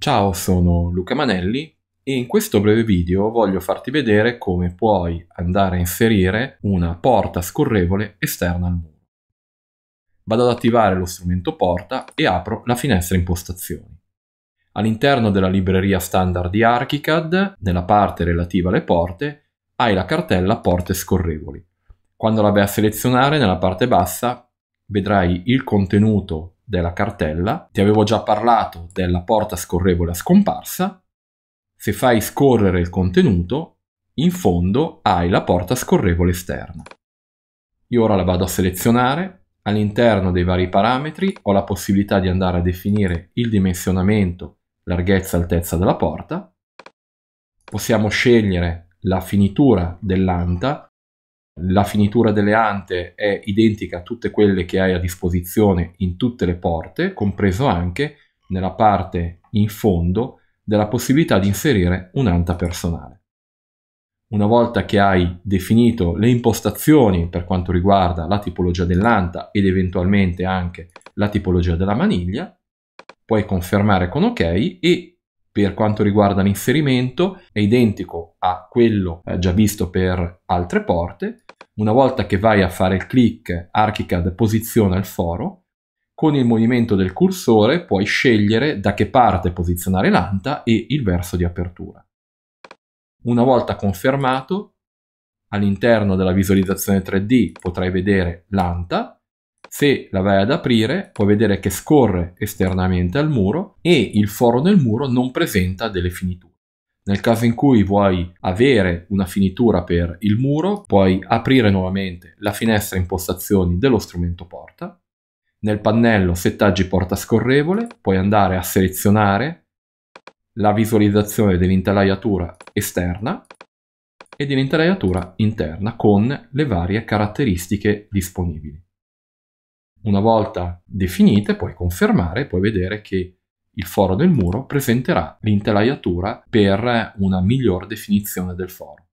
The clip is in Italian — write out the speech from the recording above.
Ciao, sono Luca Manelli e in questo breve video voglio farti vedere come puoi andare a inserire una porta scorrevole esterna al muro. Vado ad attivare lo strumento porta e apro la finestra impostazioni. All'interno della libreria standard di ArchiCAD, nella parte relativa alle porte, hai la cartella porte scorrevoli. Quando la vai a selezionare nella parte bassa vedrai il contenuto della cartella, ti avevo già parlato della porta scorrevole a scomparsa, se fai scorrere il contenuto, in fondo hai la porta scorrevole esterna. Io ora la vado a selezionare, all'interno dei vari parametri ho la possibilità di andare a definire il dimensionamento, larghezza e altezza della porta, possiamo scegliere la finitura dell'anta la finitura delle ante è identica a tutte quelle che hai a disposizione in tutte le porte, compreso anche nella parte in fondo della possibilità di inserire un'anta personale. Una volta che hai definito le impostazioni per quanto riguarda la tipologia dell'anta ed eventualmente anche la tipologia della maniglia, puoi confermare con ok e per quanto riguarda l'inserimento è identico a quello eh, già visto per altre porte, una volta che vai a fare il click ArchiCAD posiziona il foro. Con il movimento del cursore puoi scegliere da che parte posizionare l'anta e il verso di apertura. Una volta confermato, all'interno della visualizzazione 3D potrai vedere l'anta se la vai ad aprire, puoi vedere che scorre esternamente al muro e il foro nel muro non presenta delle finiture. Nel caso in cui vuoi avere una finitura per il muro, puoi aprire nuovamente la finestra impostazioni dello strumento porta. Nel pannello settaggi porta scorrevole puoi andare a selezionare la visualizzazione dell'intelaiatura esterna e dell'intelaiatura interna con le varie caratteristiche disponibili. Una volta definite puoi confermare e puoi vedere che il foro del muro presenterà l'intelaiatura per una miglior definizione del foro.